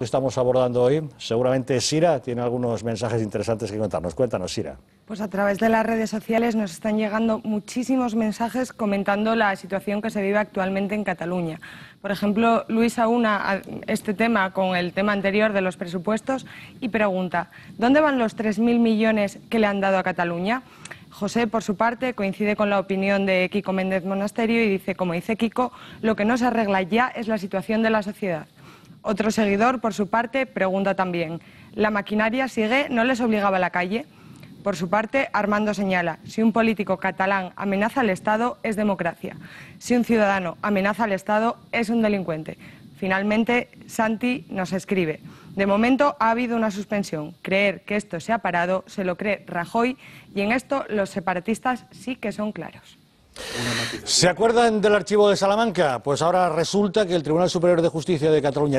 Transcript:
que estamos abordando hoy. Seguramente Sira tiene algunos mensajes interesantes que contarnos. Cuéntanos, Sira. Pues a través de las redes sociales nos están llegando muchísimos mensajes comentando la situación que se vive actualmente en Cataluña. Por ejemplo, Luis aúna este tema con el tema anterior de los presupuestos y pregunta, ¿dónde van los 3.000 millones que le han dado a Cataluña? José, por su parte, coincide con la opinión de Kiko Méndez Monasterio y dice, como dice Kiko, lo que no se arregla ya es la situación de la sociedad. Otro seguidor, por su parte, pregunta también, ¿la maquinaria sigue no les obligaba a la calle? Por su parte, Armando señala, si un político catalán amenaza al Estado, es democracia. Si un ciudadano amenaza al Estado, es un delincuente. Finalmente, Santi nos escribe, de momento ha habido una suspensión. Creer que esto se ha parado se lo cree Rajoy y en esto los separatistas sí que son claros. ¿Se acuerdan del archivo de Salamanca? Pues ahora resulta que el Tribunal Superior de Justicia de Cataluña